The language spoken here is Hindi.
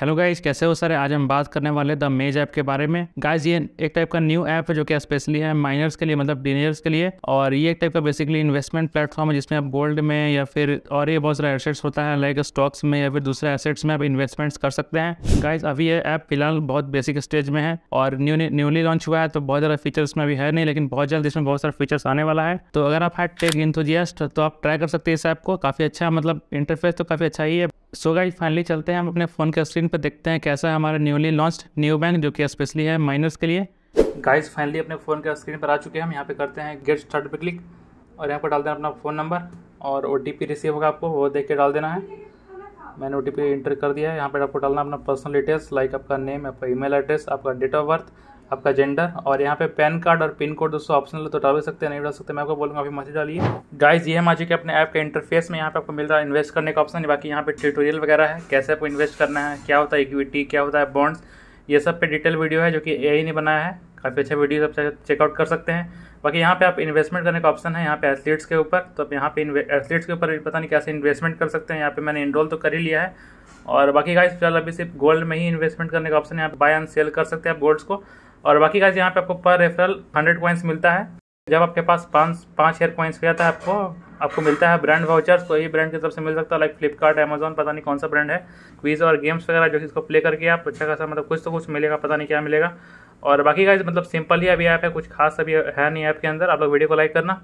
हेलो गाइस कैसे हो सर आज हम बात करने वाले द मेज ऐप के बारे में गाइस ये एक टाइप का न्यू ऐप है जो कि स्पेशली है माइनर्स के लिए मतलब डीनियर्स के लिए और ये एक टाइप का बेसिकली इन्वेस्टमेंट प्लेटफॉर्म है जिसमें आप गोल्ड में या फिर और ये बहुत सारे एसेट्स होता है लाइक स्टॉक्स में या फिर दूसरे एसेट्स में आप इन्वेस्टमेंट्स कर सकते हैं गाइज अभी ये ऐप फिलहाल बहुत बेसिक स्टेज में है और न्यू न्यूली लॉन्च हुआ है तो बहुत ज़्यादा फीचर्स में अभी है नहीं लेकिन बहुत जल्द इसमें बहुत सारे फीचर्स आने वाला है तो अगर आप है टेक इंथोजियस्ट तो आप ट्राई कर सकते हैं इस ऐप को काफ़ी अच्छा मतलब इंटरफेस तो काफ़ी अच्छा ही है सो गाइस फाइनली चलते हैं हम अपने फ़ोन के स्क्रीन पर देखते हैं कैसा है हमारा न्यूली लॉन्च न्यू बैंक जो कि स्पेशली है माइनर्स के लिए गाइस फाइनली अपने फ़ोन के स्क्रीन पर आ चुके हैं हम यहाँ पे करते हैं गेट स्टार्ट पे क्लिक और यहाँ पर डाल देना अपना फ़ोन नंबर और ओ रिसीव होगा आपको वो देख के डाल देना है मैंने ओ टी एंटर कर दिया है यहाँ पर आपको डालना अपना पर्सनल डिटेल्स लाइक आपका नेम आपका ई एड्रेस आपका डेट ऑफ बर्थ आपका जेंडर और यहाँ पे पैन कार्ड और पिन कोड दोस्तों ऑप्शनल है तो डाल सकते हैं नहीं डाल सकते मैं आपको बोलूँगा अभी मत डालिए गाइज ये हम के अपने ऐप के इंटरफेस में यहाँ पे आपको मिल रहा है इन्वेस्ट करने का ऑप्शन बाकी यहाँ पे ट्यूटोरियल वगैरह है कैसे आपको इन्वेस्ट करना है क्या होता है इक्विटी क्या होता है बॉन्ड्स ये सब पे डिटेल वीडियो है जो कि ए ने बनाया है काफ़ी अच्छा वीडियो आप चेकआउट कर सकते हैं बाकी यहाँ पे आप इन्वेस्टमेंट करने का ऑप्शन है यहाँ पे एथलीट्स के ऊपर तो आप यहाँ पे एथलीट्स के ऊपर पता नहीं कैसे इन्वेस्टमेंट कर सकते हैं यहाँ पे मैंने इनरोल तो कर ही लिया है और बाकी गाइस फिलहाल अभी सिर्फ गोल्ड में ही इन्वेस्टमेंट करने का ऑप्शन है आप बाय एंड सेल कर सकते हैं आप गोल्ड्स को और बाकी का यहाँ पे आपको पर रेफरल हंड्रेड कॉइंस मिलता है जब आपके पास पाँच पाँच हेयर पॉइंट्स हो जाता है आपको आपको मिलता है ब्रांड वाउचर्स यही ब्रांड की तरफ से मिल सकता है लाइक फ्लिपकार्ट अमेजोन पता नहीं कौन सा ब्रांड है क्वीज और गेम्स वगैरह जो इसको प्ले करके आप अच्छा खासा मतलब कुछ तो कुछ मिलेगा पता नहीं क्या मिलेगा और बाकी का मतलब सिंपल ही अभी ऐप है कुछ खास अभी है नहीं ऐप के अंदर आप लोग वीडियो को लाइक करना